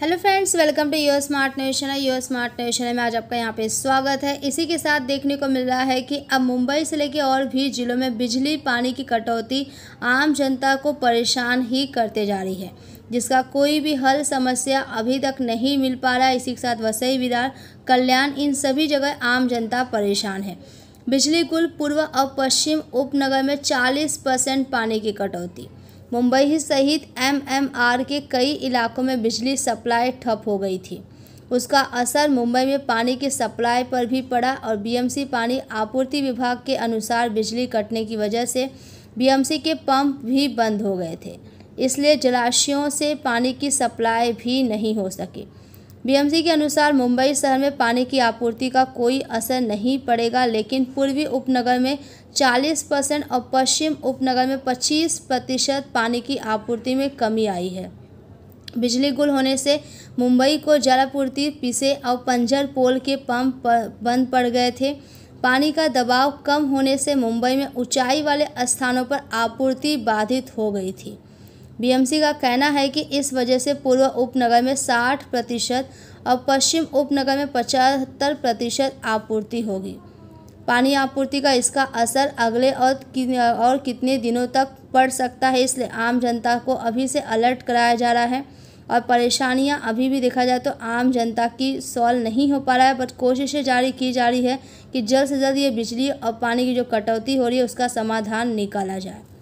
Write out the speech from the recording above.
hello friends welcome to your smart news है your smart news में आज आपका यहाँ पे स्वागत है इसी के साथ देखने को मिल रहा है कि अब मुंबई से लेकर और भी जिलों में बिजली पानी की कटौती आम जनता को परेशान ही करते जा रही है जिसका कोई भी हल समस्या अभी तक नहीं मिल पा रहा है इसी के साथ वसई विरार कल्याण इन सभी जगह आम जनता परेशान है बिजली कुल पूर्व और पश्चिम उपनगर में चालीस परसेंट पानी की कटौती मुंबई एम सहित एमएमआर के कई इलाकों में बिजली सप्लाई ठप हो गई थी उसका असर मुंबई में पानी की सप्लाई पर भी पड़ा और बीएमसी पानी आपूर्ति विभाग के अनुसार बिजली कटने की वजह से बीएमसी के पंप भी बंद हो गए थे इसलिए जलाशयों से पानी की सप्लाई भी नहीं हो सकी बीएमसी के अनुसार मुंबई शहर में पानी की आपूर्ति का कोई असर नहीं पड़ेगा लेकिन पूर्वी उपनगर में 40 परसेंट और पश्चिम उपनगर में 25 प्रतिशत पानी की आपूर्ति में कमी आई है बिजली गुल होने से मुंबई को जलापूर्ति पीसे और पंजर पोल के पंप बंद पड़ गए थे पानी का दबाव कम होने से मुंबई में ऊंचाई वाले स्थानों पर आपूर्ति बाधित हो गई थी बीएमसी का कहना है कि इस वजह से पूर्व उपनगर में 60 प्रतिशत और पश्चिम उपनगर में पचहत्तर प्रतिशत आपूर्ति होगी पानी आपूर्ति का इसका असर अगले और और कितने दिनों तक पड़ सकता है इसलिए आम जनता को अभी से अलर्ट कराया जा रहा है और परेशानियां अभी भी देखा जाए तो आम जनता की सॉल्व नहीं हो पा रहा है बट कोशिशें जारी की जा रही है कि जल्द से जल्द ये बिजली और पानी की जो कटौती हो रही है उसका समाधान निकाला जाए